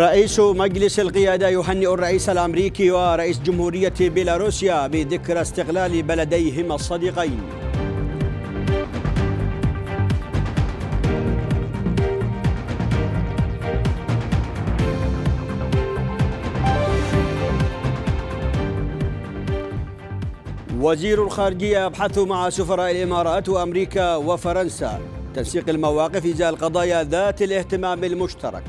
رئيس مجلس القيادة يهنئ الرئيس الأمريكي ورئيس جمهورية بيلاروسيا بذكرى استقلال بلديهما الصديقين وزير الخارجية يبحث مع سفراء الإمارات وأمريكا وفرنسا تنسيق المواقف إزاء القضايا ذات الاهتمام المشترك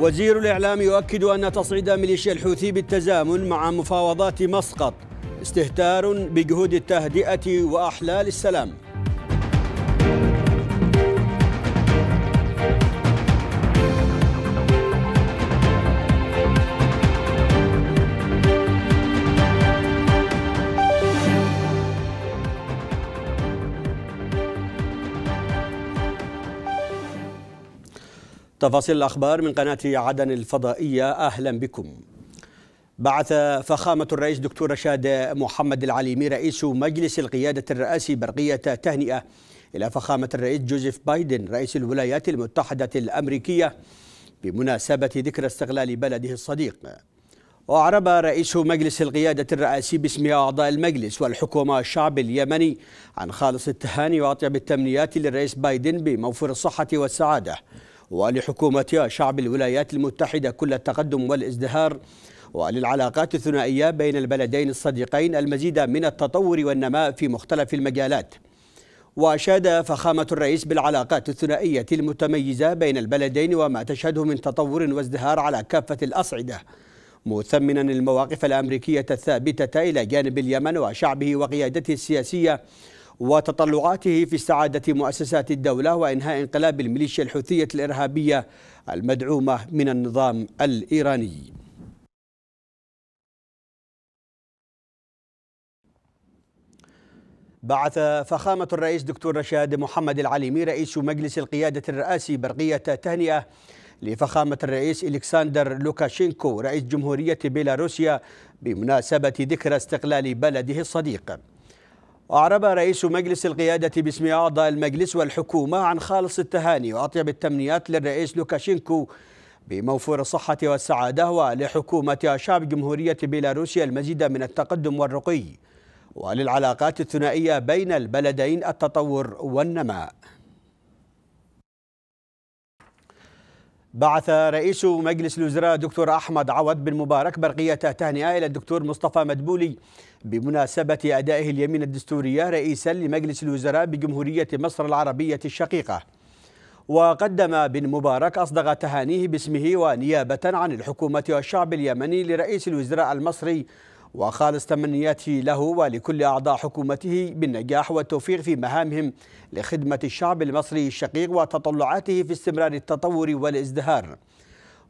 وزير الإعلام يؤكد أن تصعيد ميليشيا الحوثي بالتزامن مع مفاوضات مسقط استهتار بجهود التهدئة وأحلال السلام تفاصيل الأخبار من قناة عدن الفضائية أهلا بكم بعث فخامة الرئيس دكتور رشاد محمد العليمي رئيس مجلس القيادة الرئاسي برقية تهنئة إلى فخامة الرئيس جوزيف بايدن رئيس الولايات المتحدة الأمريكية بمناسبة ذكرى استقلال بلده الصديق وأعرب رئيس مجلس القيادة الرئاسي باسم أعضاء المجلس والحكومة الشعب اليمني عن خالص التهاني وأطيب التمنيات للرئيس بايدن بموفر الصحة والسعادة ولحكومتها شعب الولايات المتحدة كل التقدم والازدهار وللعلاقات الثنائية بين البلدين الصديقين المزيد من التطور والنماء في مختلف المجالات وأشاد فخامة الرئيس بالعلاقات الثنائية المتميزة بين البلدين وما تشهده من تطور وازدهار على كافة الأصعدة مثمنا المواقف الأمريكية الثابتة إلى جانب اليمن وشعبه وقيادته السياسية وتطلعاته في استعادة مؤسسات الدولة وإنهاء انقلاب الميليشيا الحوثية الإرهابية المدعومة من النظام الإيراني بعث فخامة الرئيس دكتور رشاد محمد العليمي رئيس مجلس القيادة الرئاسي برقية تهنئة لفخامة الرئيس إلكسندر لوكاشينكو رئيس جمهورية بيلاروسيا بمناسبة ذكرى استقلال بلده الصديق أعرب رئيس مجلس القيادة باسم أعضاء المجلس والحكومة عن خالص التهاني وأطيب التمنيات للرئيس لوكاشينكو بموفور الصحة والسعادة ولحكومة شعب جمهورية بيلاروسيا المزيد من التقدم والرقي وللعلاقات الثنائية بين البلدين التطور والنماء بعث رئيس مجلس الوزراء دكتور أحمد عوض بن مبارك برقية تهنئة إلى الدكتور مصطفى مدبولي بمناسبة أدائه اليمين الدستورية رئيسا لمجلس الوزراء بجمهورية مصر العربية الشقيقة وقدم بن مبارك أصدق تهانيه باسمه ونيابة عن الحكومة والشعب اليمني لرئيس الوزراء المصري وخالص تمنياته له ولكل أعضاء حكومته بالنجاح والتوفيق في مهامهم لخدمة الشعب المصري الشقيق وتطلعاته في استمرار التطور والازدهار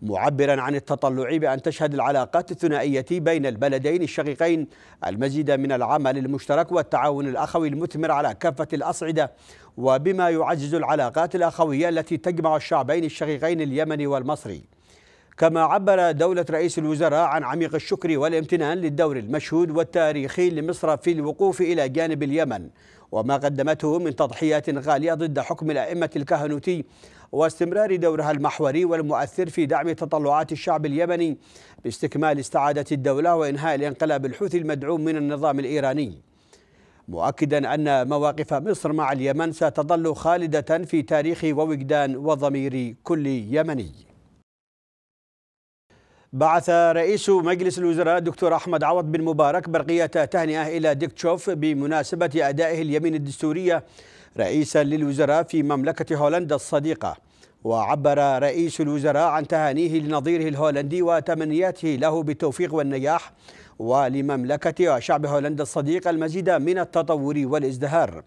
معبرا عن التطلع بأن تشهد العلاقات الثنائية بين البلدين الشقيقين المزيد من العمل المشترك والتعاون الأخوي المثمر على كافة الأصعدة وبما يعزز العلاقات الأخوية التي تجمع الشعبين الشقيقين اليمني والمصري كما عبر دولة رئيس الوزراء عن عميق الشكر والامتنان للدور المشهود والتاريخي لمصر في الوقوف إلى جانب اليمن وما قدمته من تضحيات غالية ضد حكم الأئمة الكهنوتي واستمرار دورها المحوري والمؤثر في دعم تطلعات الشعب اليمني باستكمال استعادة الدولة وإنهاء الانقلاب الحوثي المدعوم من النظام الإيراني مؤكدا أن مواقف مصر مع اليمن ستظل خالدة في تاريخ ووجدان وضمير كل يمني بعث رئيس مجلس الوزراء الدكتور أحمد عوض بن مبارك برقية تهنئة إلى ديكتشوف بمناسبة أدائه اليمين الدستورية رئيسا للوزراء في مملكة هولندا الصديقة وعبر رئيس الوزراء عن تهانيه لنظيره الهولندي وتمنياته له بالتوفيق والنجاح ولمملكة وشعب هولندا الصديق المزيد من التطور والازدهار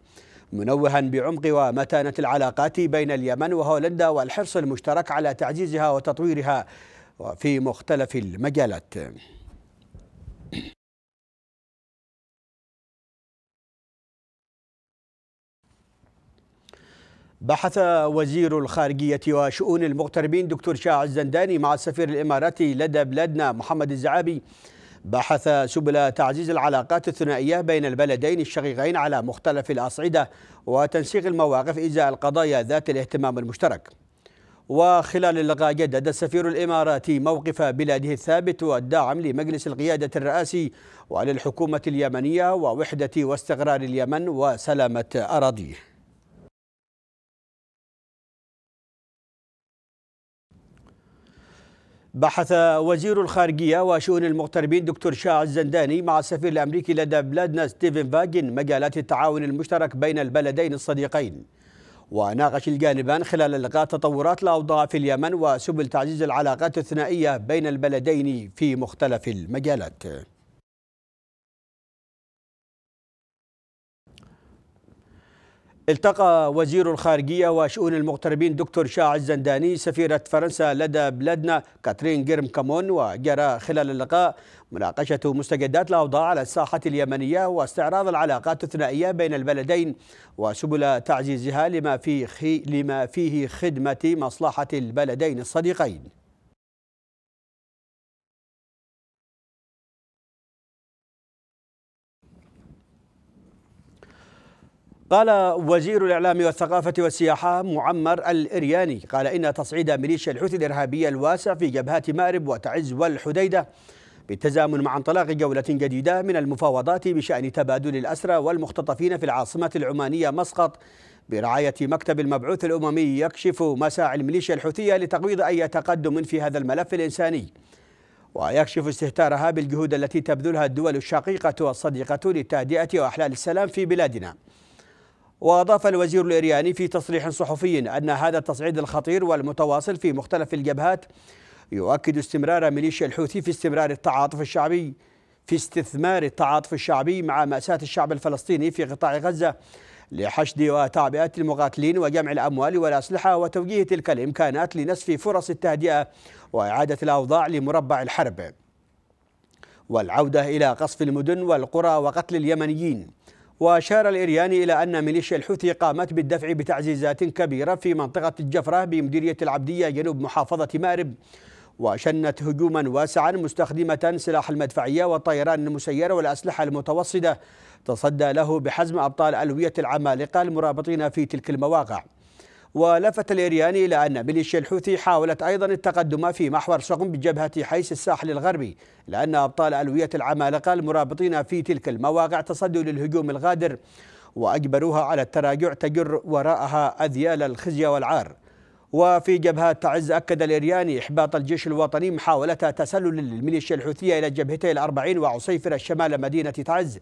منوها بعمق ومتانة العلاقات بين اليمن وهولندا والحرص المشترك على تعزيزها وتطويرها في مختلف المجالات بحث وزير الخارجية وشؤون المغتربين دكتور شاه الزنداني مع السفير الإماراتي لدى بلادنا محمد الزعابي بحث سبل تعزيز العلاقات الثنائية بين البلدين الشقيقين على مختلف الأصعدة وتنسيق المواقف إزاء القضايا ذات الاهتمام المشترك وخلال اللقاء جدد السفير الإماراتي موقف بلاده الثابت والداعم لمجلس القيادة الرئاسي وللحكومة اليمنية ووحدة واستقرار اليمن وسلامة أراضيه بحث وزير الخارجية وشؤون المغتربين دكتور شاع الزنداني مع السفير الأمريكي لدى بلادنا ستيفن فاجن مجالات التعاون المشترك بين البلدين الصديقين وناقش الجانبان خلال اللقاء تطورات الأوضاع في اليمن وسبل تعزيز العلاقات الثنائية بين البلدين في مختلف المجالات التقى وزير الخارجية وشؤون المغتربين دكتور شاع الزنداني سفيرة فرنسا لدى بلادنا كاترين جيرم كامون وجرى خلال اللقاء مناقشة مستجدات الأوضاع على الساحة اليمنية واستعراض العلاقات الثنائية بين البلدين وسبل تعزيزها لما فيه, لما فيه خدمة مصلحة البلدين الصديقين قال وزير الإعلام والثقافة والسياحة معمر الإرياني قال إن تصعيد ميليشيا الحوثي الإرهابية الواسع في جبهات مأرب وتعز والحديدة بالتزامن مع انطلاق جولة جديدة من المفاوضات بشأن تبادل الأسرى والمختطفين في العاصمة العمانية مسقط برعاية مكتب المبعوث الأممي يكشف مساعي الميليشيا الحوثية لتقويض أي تقدم في هذا الملف الإنساني ويكشف استهتارها بالجهود التي تبذلها الدول الشقيقة والصديقة للتهدئة وأحلال السلام في بلادنا وأضاف الوزير الإيراني في تصريح صحفي أن هذا التصعيد الخطير والمتواصل في مختلف الجبهات يؤكد استمرار ميليشيا الحوثي في استمرار التعاطف الشعبي في استثمار التعاطف الشعبي مع مأساة الشعب الفلسطيني في قطاع غزة لحشد وتعبئة المقاتلين وجمع الأموال والأسلحة وتوجيه تلك الإمكانات لنسف فرص التهدئة وإعادة الأوضاع لمربع الحرب والعودة إلى قصف المدن والقرى وقتل اليمنيين وأشار الإرياني إلى أن ميليشيا الحوثي قامت بالدفع بتعزيزات كبيرة في منطقة الجفرة بمديرية العبدية جنوب محافظة مأرب وشنت هجوما واسعا مستخدمة سلاح المدفعية والطيران المسير والأسلحة المتوسطة تصدى له بحزم أبطال ألوية العمالقة المرابطين في تلك المواقع ولفت الإرياني إلى أن ميليشيا الحوثي حاولت أيضا التقدم في محور صقم بجبهة حيس الساحل الغربي لأن أبطال ألوية العمالقة المرابطين في تلك المواقع تصدوا للهجوم الغادر وأجبروها على التراجع تجر وراءها أذيال الخزي والعار وفي جبهة تعز أكد الإرياني إحباط الجيش الوطني محاولة تسلل للميليشيا الحوثية إلى جبهتي الأربعين وعصيفر الشمال مدينة تعز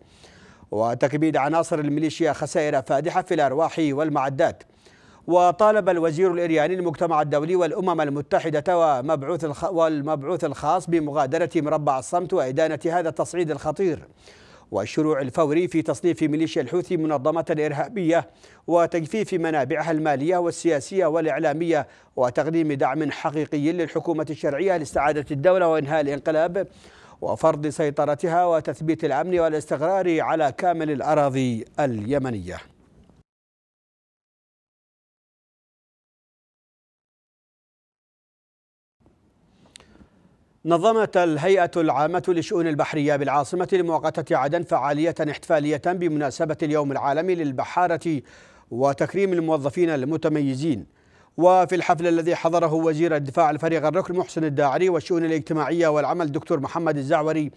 وتكبيد عناصر الميليشيا خسائر فادحة في الأرواح والمعدات وطالب الوزير الإرياني المجتمع الدولي والأمم المتحدة ومبعوث والمبعوث الخاص بمغادرة مربع الصمت وإدانة هذا التصعيد الخطير والشروع الفوري في تصنيف ميليشيا الحوثي منظمة إرهابية وتجفيف منابعها المالية والسياسية والإعلامية وتقديم دعم حقيقي للحكومة الشرعية لاستعادة الدولة وإنهاء الانقلاب وفرض سيطرتها وتثبيت الأمن والاستقرار على كامل الأراضي اليمنية نظمت الهيئة العامة للشؤون البحرية بالعاصمة المؤقتة عدن فعالية احتفالية بمناسبة اليوم العالمي للبحارة وتكريم الموظفين المتميزين وفي الحفل الذي حضره وزير الدفاع الفريق الركن محسن الداعري والشؤون الاجتماعية والعمل دكتور محمد الزعوري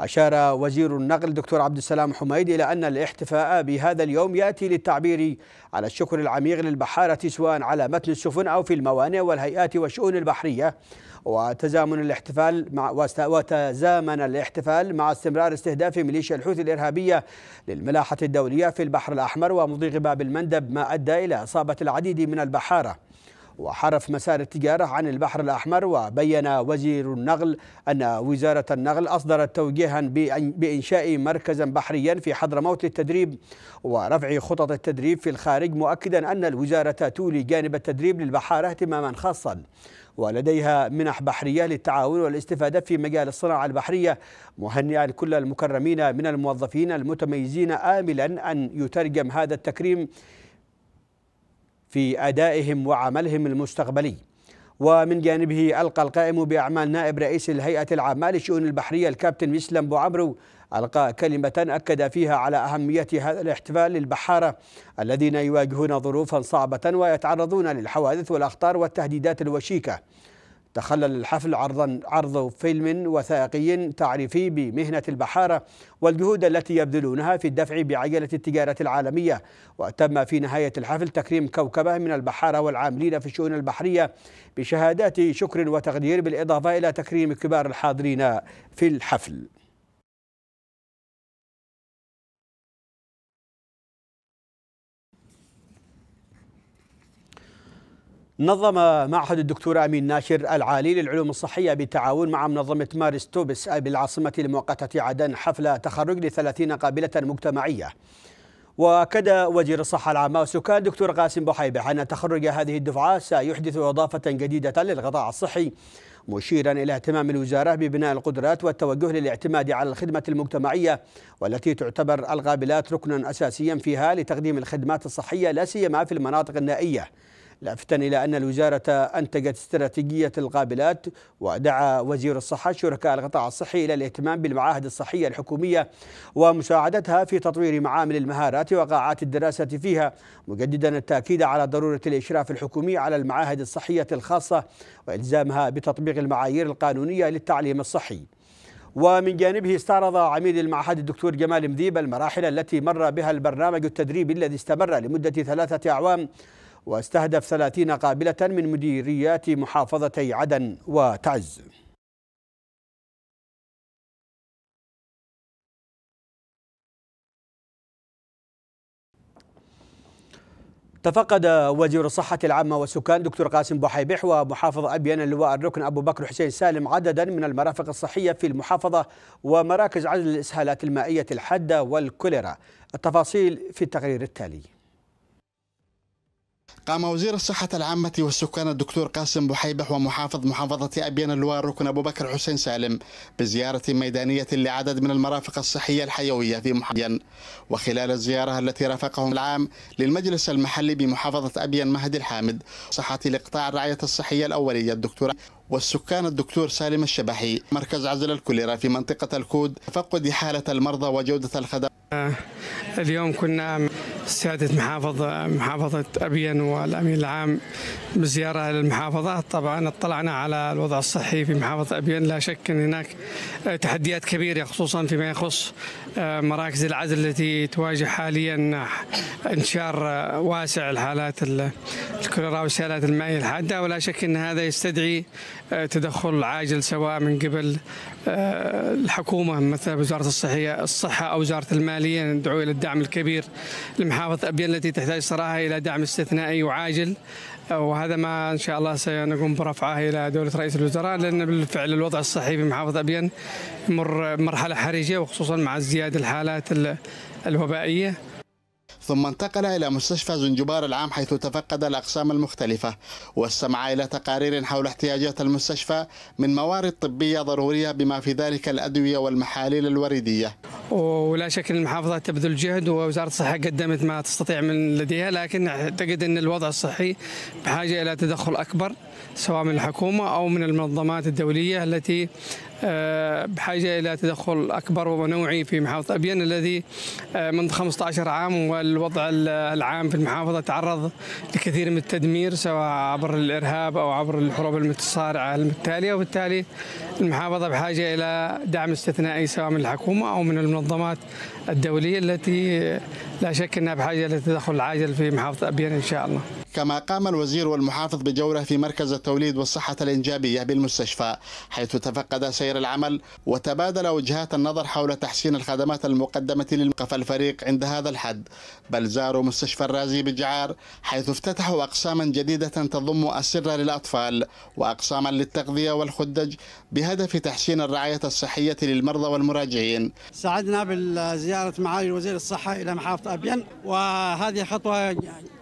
أشار وزير النقل دكتور عبد السلام حميد إلى أن الاحتفاء بهذا اليوم يأتي للتعبير على الشكر العميق للبحارة سواء على متن السفن أو في الموانئ والهيئات والشؤون البحرية وتزامن الاحتفال مع وتزامن الاحتفال مع استمرار استهداف ميليشيا الحوثي الإرهابية للملاحة الدولية في البحر الأحمر ومضيق باب المندب ما أدى إلى إصابة العديد من البحارة وحرف مسار التجارة عن البحر الأحمر وبين وزير النقل أن وزارة النقل أصدرت توجيها بإنشاء مركزا بحريا في حضرموت للتدريب ورفع خطط التدريب في الخارج مؤكدا أن الوزارة تولي جانب التدريب للبحارة اهتماما خاصا ولديها منح بحرية للتعاون والاستفادة في مجال الصناعة البحرية مهنئا كل المكرمين من الموظفين المتميزين آملا أن يترجم هذا التكريم في أدائهم وعملهم المستقبلي ومن جانبه ألقى القائم بأعمال نائب رئيس الهيئة العامة للشؤون البحرية الكابتن مسلم عمرو ألقى كلمة أكد فيها على أهمية هذا الاحتفال للبحارة الذين يواجهون ظروفا صعبة ويتعرضون للحوادث والأخطار والتهديدات الوشيكة تخلل الحفل عرضا عرض فيلم وثائقي تعريفي بمهنة البحارة والجهود التي يبذلونها في الدفع بعجلة التجارة العالمية وتم في نهاية الحفل تكريم كوكبة من البحارة والعاملين في الشؤون البحرية بشهادات شكر وتقدير بالإضافة إلى تكريم كبار الحاضرين في الحفل نظم معهد الدكتور أمين ناشر العالي للعلوم الصحية بالتعاون مع منظمة مارس توبس بالعاصمة المؤقتة عدن حفل تخرج لثلاثين قابلة مجتمعية وأكد وزير الصحة العامة والسكان دكتور قاسم بحيبة أن تخرج هذه الدفعة سيحدث إضافة جديدة للقطاع الصحي مشيرا إلى اهتمام الوزارة ببناء القدرات والتوجه للاعتماد على الخدمة المجتمعية والتي تعتبر القابلات ركنا أساسيا فيها لتقديم الخدمات الصحية لا سيما في المناطق النائية لافتا إلى أن الوزارة أنتجت استراتيجية القابلات ودعا وزير الصحة شركاء القطاع الصحي إلى الاهتمام بالمعاهد الصحية الحكومية ومساعدتها في تطوير معامل المهارات وقاعات الدراسة فيها مجددا التأكيد على ضرورة الإشراف الحكومي على المعاهد الصحية الخاصة وإلزامها بتطبيق المعايير القانونية للتعليم الصحي ومن جانبه استعرض عميد المعهد الدكتور جمال مذيب المراحل التي مر بها البرنامج التدريبي الذي استمر لمدة ثلاثة أعوام واستهدف 30 قابلة من مديريات محافظتي عدن وتعز تفقد وزير الصحة العامة والسكان دكتور قاسم بوحيبح ومحافظ أبين اللواء الركن أبو بكر حسين سالم عددا من المرافق الصحية في المحافظة ومراكز عزل الإسهالات المائية الحادة والكوليرا التفاصيل في التقرير التالي قام وزير الصحة العامة والسكان الدكتور قاسم بحيبح ومحافظ محافظة أبين اللوار ركن أبو بكر حسين سالم بزيارة ميدانية لعدد من المرافق الصحية الحيوية في محافظة وخلال الزيارة التي رافقهم العام للمجلس المحلي بمحافظة أبين مهدي الحامد صحة لقطاع الرعاية الصحية الأولية الدكتور والسكان الدكتور سالم الشبحي مركز عزل الكوليرا في منطقة الكود تفقد حالة المرضى وجودة الخدمات آه، اليوم كنا سيادة محافظة محافظة أبين والأمين العام بزيارة للمحافظة طبعا اطلعنا على الوضع الصحي في محافظة أبين لا شك أن هناك آه، تحديات كبيرة خصوصا فيما يخص آه، مراكز العزل التي تواجه حاليا انتشار واسع الحالات الكوليرا والسيالات المائية الحادة ولا شك أن هذا يستدعي تدخل عاجل سواء من قبل آه، الحكومه مثل وزاره الصحيه الصحه او وزاره الماليه ندعو الى الدعم الكبير لمحافظه ابين التي تحتاج صراحه الى دعم استثنائي وعاجل آه، وهذا ما ان شاء الله سنقوم برفعه الى دوله رئيس الوزراء لان بالفعل الوضع الصحي في محافظه ابين يمر مرحله حرجه وخصوصا مع ازدياد الحالات الوبائيه ثم انتقل إلى مستشفى زنجبار العام حيث تفقد الأقسام المختلفة واستمع إلى تقارير حول احتياجات المستشفى من موارد طبية ضرورية بما في ذلك الأدوية والمحاليل الوريدية ولا شك المحافظة تبذل جهد ووزارة الصحة قدمت ما تستطيع من لديها لكن أعتقد أن الوضع الصحي بحاجة إلى تدخل أكبر سواء من الحكومة أو من المنظمات الدولية التي آه، بحاجة إلى تدخل أكبر ونوعي في محافظة أبين الذي آه، منذ 15 عام والوضع العام في المحافظة تعرض لكثير من التدمير سواء عبر الإرهاب أو عبر الحروب المتصارعة المتاليه وبالتالي المحافظة بحاجة إلى دعم استثنائي سواء من الحكومة أو من المنظمات الدولية التي لا شك أنها بحاجة إلى تدخل عاجل في محافظة أبين إن شاء الله كما قام الوزير والمحافظ بجولة في مركز التوليد والصحة الإنجابية بالمستشفى حيث تفقد سير العمل وتبادل وجهات النظر حول تحسين الخدمات المقدمة للمقف الفريق عند هذا الحد بل زاروا مستشفى الرازي بجعار حيث افتتحوا أقساما جديدة تضم أسرة للأطفال وأقساما للتغذية والخدج بهدف تحسين الرعاية الصحية للمرضى والمراجعين سعدنا بالزيارة معالي وزير الصحة إلى محافظة أبين وهذه خطوة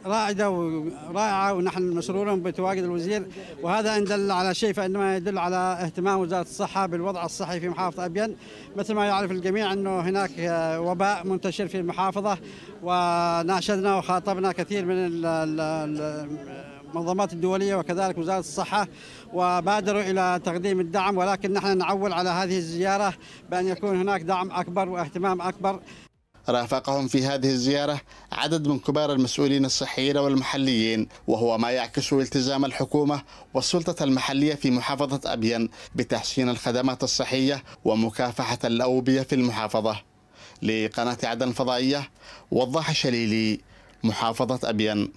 رائده ورائعه ونحن مسرورون بتواجد الوزير وهذا ان دل على شيء فانما يدل على اهتمام وزاره الصحه بالوضع الصحي في محافظه ابين مثل ما يعرف الجميع انه هناك آه، وباء منتشر في المحافظه وناشدنا وخاطبنا كثير من ال المنظمات الدولية وكذلك وزارة الصحة وبادروا إلى تقديم الدعم ولكن نحن نعول على هذه الزيارة بأن يكون هناك دعم أكبر واهتمام أكبر رافقهم في هذه الزيارة عدد من كبار المسؤولين الصحيين والمحليين وهو ما يعكس التزام الحكومة والسلطة المحلية في محافظة أبين بتحسين الخدمات الصحية ومكافحة الأوبية في المحافظة لقناة عدن فضائية وضح شليلي محافظة أبين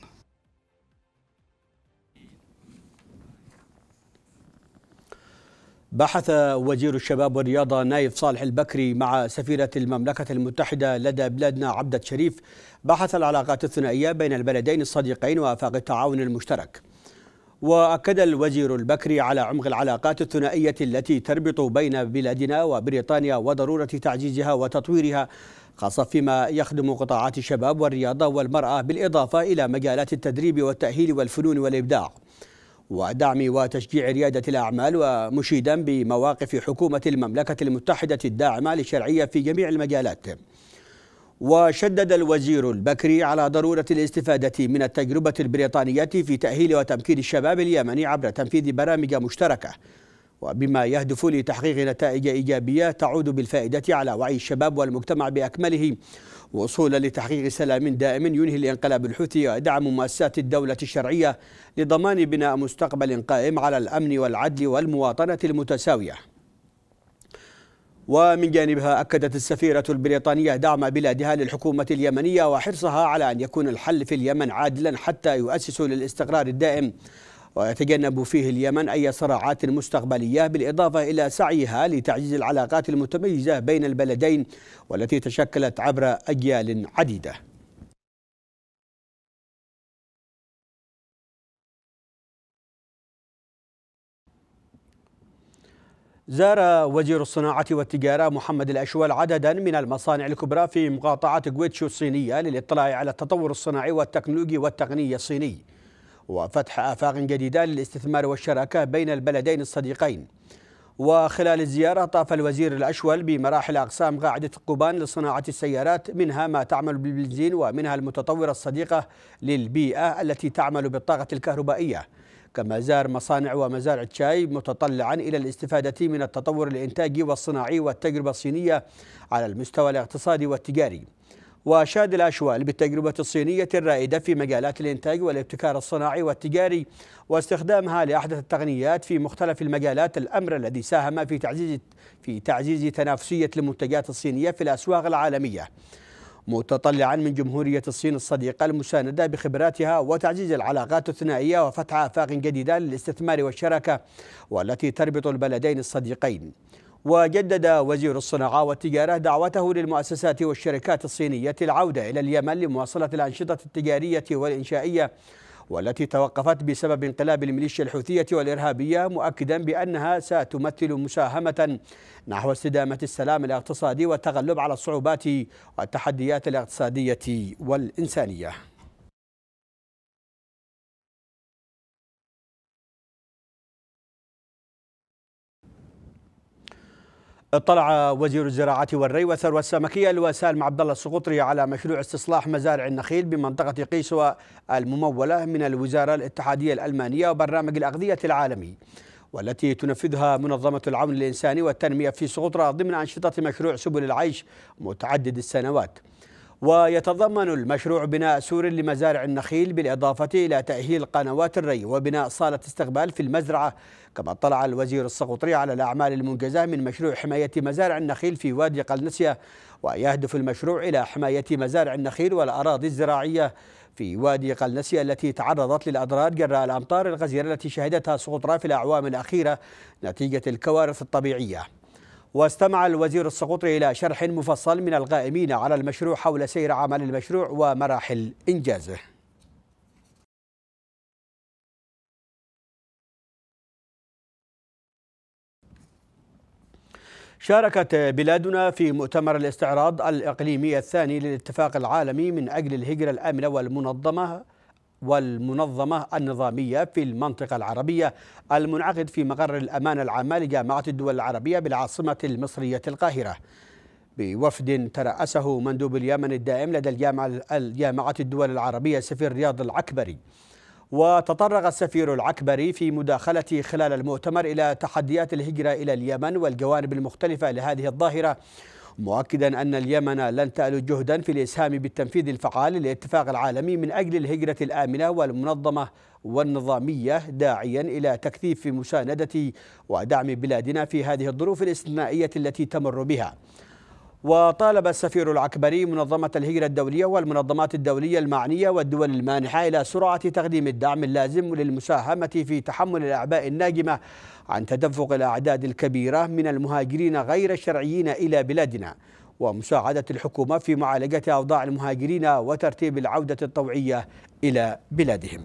بحث وزير الشباب والرياضة نايف صالح البكري مع سفيرة المملكة المتحدة لدى بلادنا عبدة شريف بحث العلاقات الثنائية بين البلدين الصديقين وآفاق التعاون المشترك وأكد الوزير البكري على عمق العلاقات الثنائية التي تربط بين بلادنا وبريطانيا وضرورة تعزيزها وتطويرها خاصة فيما يخدم قطاعات الشباب والرياضة والمرأة بالإضافة إلى مجالات التدريب والتأهيل والفنون والإبداع ودعم وتشجيع ريادة الأعمال ومشيدا بمواقف حكومة المملكة المتحدة الداعمة للشرعية في جميع المجالات وشدد الوزير البكري على ضرورة الاستفادة من التجربة البريطانية في تأهيل وتمكين الشباب اليمني عبر تنفيذ برامج مشتركة وبما يهدف لتحقيق نتائج إيجابية تعود بالفائدة على وعي الشباب والمجتمع بأكمله وصولا لتحقيق سلام دائم ينهي الانقلاب الحوثي ودعم مؤسسات الدولة الشرعية لضمان بناء مستقبل قائم على الأمن والعدل والمواطنة المتساوية ومن جانبها أكدت السفيرة البريطانية دعم بلادها للحكومة اليمنية وحرصها على أن يكون الحل في اليمن عادلا حتى يؤسسوا للاستقرار الدائم ويتجنب فيه اليمن أي صراعات مستقبلية بالإضافة إلى سعيها لتعزيز العلاقات المتميزة بين البلدين والتي تشكلت عبر أجيال عديدة زار وزير الصناعة والتجارة محمد الأشوال عددا من المصانع الكبرى في مقاطعة غويتشو الصينية للاطلاع على التطور الصناعي والتكنولوجي والتقنية الصيني وفتح آفاق جديدة للاستثمار والشراكة بين البلدين الصديقين وخلال الزيارة طاف الوزير الأشول بمراحل أقسام قاعدة قبان لصناعة السيارات منها ما تعمل بالبنزين ومنها المتطورة الصديقة للبيئة التي تعمل بالطاقة الكهربائية كما زار مصانع ومزارع الشاي متطلعا إلى الاستفادة من التطور الإنتاجي والصناعي والتجربة الصينية على المستوى الاقتصادي والتجاري وشاد الأشوال بالتجربة الصينية الرائدة في مجالات الإنتاج والابتكار الصناعي والتجاري واستخدامها لأحدث التقنيات في مختلف المجالات الأمر الذي ساهم في تعزيز في تعزيز تنافسية المنتجات الصينية في الأسواق العالمية متطلعا من جمهورية الصين الصديقة المساندة بخبراتها وتعزيز العلاقات الثنائية وفتح آفاق جديدة للاستثمار والشراكة والتي تربط البلدين الصديقين وجدد وزير الصناعة والتجارة دعوته للمؤسسات والشركات الصينية العودة إلى اليمن لمواصلة الأنشطة التجارية والإنشائية والتي توقفت بسبب انقلاب الميليشيا الحوثية والإرهابية مؤكدا بأنها ستمثل مساهمة نحو استدامة السلام الاقتصادي والتغلب على الصعوبات والتحديات الاقتصادية والإنسانية اطلع وزير الزراعة والري والثروة السمكية الوسال مع عبدالله السقطري على مشروع استصلاح مزارع النخيل بمنطقة قيسوة الممولة من الوزارة الاتحادية الألمانية وبرنامج الأغذية العالمي والتي تنفذها منظمة العون الإنساني والتنمية في سقطرى ضمن أنشطة مشروع سبل العيش متعدد السنوات ويتضمن المشروع بناء سور لمزارع النخيل بالإضافة إلى تأهيل قنوات الري وبناء صالة استقبال في المزرعة كما اطلع الوزير السقطري على الأعمال المنجزة من مشروع حماية مزارع النخيل في وادي قلنسية ويهدف المشروع إلى حماية مزارع النخيل والأراضي الزراعية في وادي قلنسية التي تعرضت للأضرار جراء الأمطار الغزيرة التي شهدتها سقطرى في الأعوام الأخيرة نتيجة الكوارث الطبيعية واستمع الوزير السقوطي إلى شرح مفصل من القائمين على المشروع حول سير عمل المشروع ومراحل إنجازه شاركت بلادنا في مؤتمر الاستعراض الإقليمي الثاني للاتفاق العالمي من أجل الهجرة الآمنة والمنظمة والمنظمة النظامية في المنطقة العربية المنعقد في مقر الأمانة العامة لجامعة الدول العربية بالعاصمة المصرية القاهرة بوفد ترأسه مندوب اليمن الدائم لدى الجامعة الدول العربية سفير رياض العكبري وتطرق السفير العكبري في مداخلته خلال المؤتمر إلى تحديات الهجرة إلى اليمن والجوانب المختلفة لهذه الظاهرة مؤكدا أن اليمن لن تألو جهدا في الإسهام بالتنفيذ الفعال للاتفاق العالمي من أجل الهجرة الآمنة والمنظمة والنظامية داعيا إلى تكثيف مساندة ودعم بلادنا في هذه الظروف الاستثنائية التي تمر بها وطالب السفير العكبري منظمة الهجرة الدولية والمنظمات الدولية المعنية والدول المانحة إلى سرعة تقديم الدعم اللازم للمساهمة في تحمل الأعباء الناجمة عن تدفق الأعداد الكبيرة من المهاجرين غير الشرعيين إلى بلادنا ومساعدة الحكومة في معالجة أوضاع المهاجرين وترتيب العودة الطوعية إلى بلادهم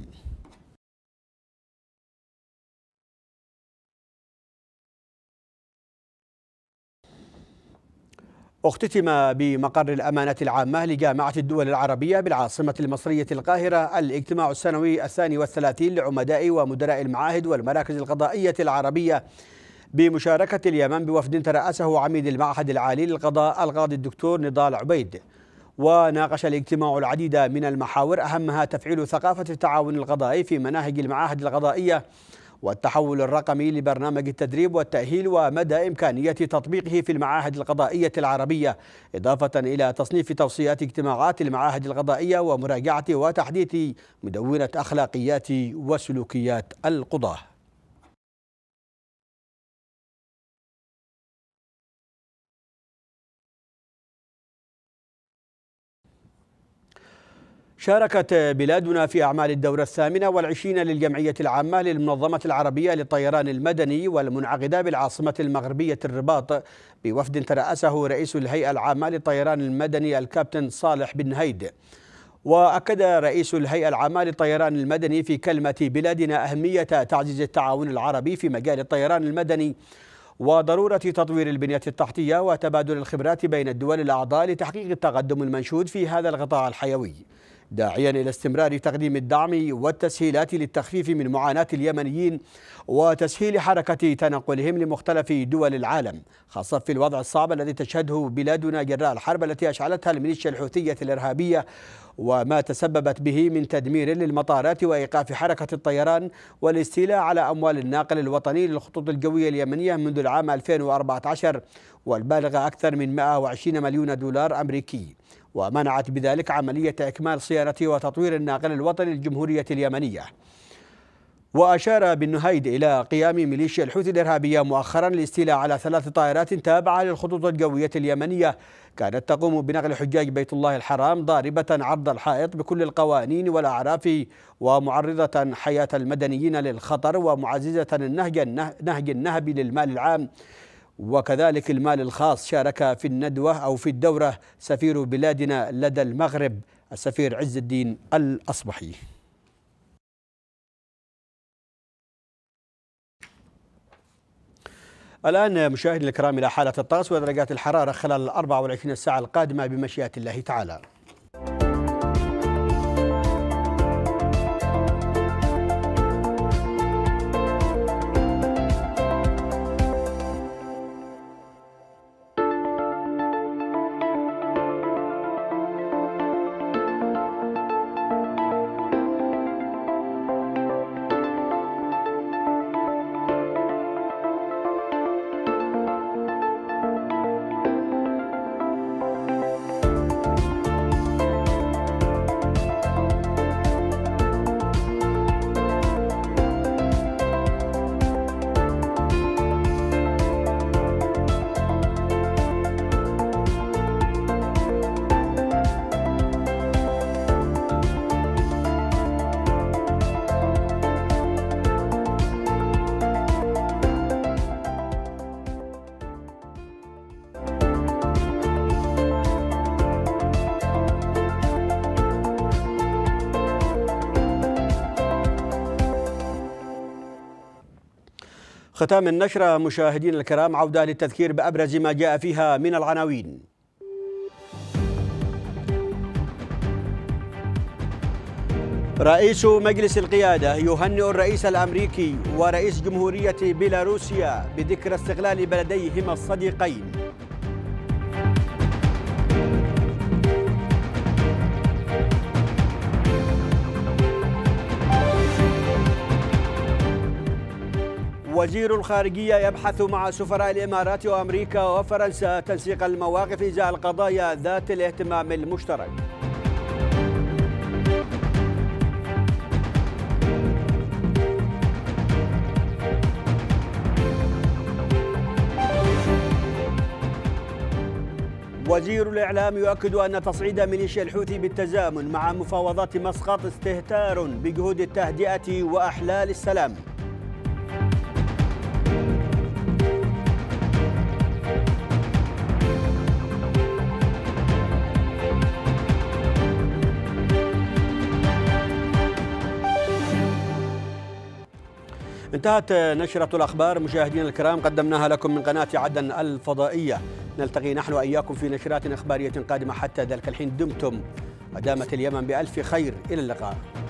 اختتم بمقر الأمانة العامة لجامعة الدول العربية بالعاصمة المصرية القاهرة الاجتماع السنوي الثاني والثلاثين لعمداء ومدراء المعاهد والمراكز القضائية العربية بمشاركة اليمن بوفد ترأسه عميد المعهد العالي للقضاء القاضي الدكتور نضال عبيد وناقش الاجتماع العديد من المحاور أهمها تفعيل ثقافة التعاون القضائي في مناهج المعاهد القضائية والتحول الرقمي لبرنامج التدريب والتأهيل ومدى إمكانية تطبيقه في المعاهد القضائية العربية إضافة إلى تصنيف توصيات اجتماعات المعاهد القضائية ومراجعة وتحديث مدونة أخلاقيات وسلوكيات القضاة شاركت بلادنا في أعمال الدورة الثامنة والعشرين للجمعية العامة للمنظمة العربية للطيران المدني والمنعقدة بالعاصمة المغربية الرباط بوفد ترأسه رئيس الهيئة العامة للطيران المدني الكابتن صالح بن هيد وأكد رئيس الهيئة العامة للطيران المدني في كلمة بلادنا أهمية تعزيز التعاون العربي في مجال الطيران المدني وضرورة تطوير البنية التحتية وتبادل الخبرات بين الدول الأعضاء لتحقيق التقدم المنشود في هذا القطاع الحيوي داعيا إلى استمرار تقديم الدعم والتسهيلات للتخفيف من معاناة اليمنيين وتسهيل حركة تنقلهم لمختلف دول العالم خاصة في الوضع الصعب الذي تشهده بلادنا جراء الحرب التي أشعلتها الميليشيا الحوثية الإرهابية وما تسببت به من تدمير للمطارات وإيقاف حركة الطيران والاستيلاء على أموال الناقل الوطني للخطوط الجوية اليمنية منذ العام 2014 والبالغ أكثر من 120 مليون دولار أمريكي ومنعت بذلك عملية إكمال صيانة وتطوير الناقل الوطني الجمهورية اليمنية وأشار بن نهيد إلى قيام ميليشيا الحوثي الإرهابية مؤخرا الاستيلاء على ثلاث طائرات تابعة للخطوط الجوية اليمنية كانت تقوم بنقل حجاج بيت الله الحرام ضاربة عرض الحائط بكل القوانين والأعراف ومعرضة حياة المدنيين للخطر ومعززة النهج النهج النهبي للمال العام وكذلك المال الخاص شارك في الندوة أو في الدورة سفير بلادنا لدى المغرب السفير عز الدين الأصبحي الآن مشاهدينا الكرام إلى حالة الطقس ودرجات الحرارة خلال 24 ساعة القادمة بمشيئة الله تعالى ختام النشرة مشاهدين الكرام عودة للتذكير بأبرز ما جاء فيها من العناوين رئيس مجلس القيادة يهنئ الرئيس الأمريكي ورئيس جمهورية بيلاروسيا بذكرى استغلال بلديهما الصديقين وزير الخارجية يبحث مع سفراء الإمارات وأمريكا وفرنسا تنسيق المواقف إزاء القضايا ذات الاهتمام المشترك وزير الإعلام يؤكد أن تصعيد ميليشيا الحوثي بالتزامن مع مفاوضات مسقط استهتار بجهود التهدئة وأحلال السلام انتهت نشرة الأخبار مشاهدينا الكرام قدمناها لكم من قناة عدن الفضائية نلتقي نحن وإياكم في نشرات أخبارية قادمة حتى ذلك الحين دمتم ودامت اليمن بألف خير إلى اللقاء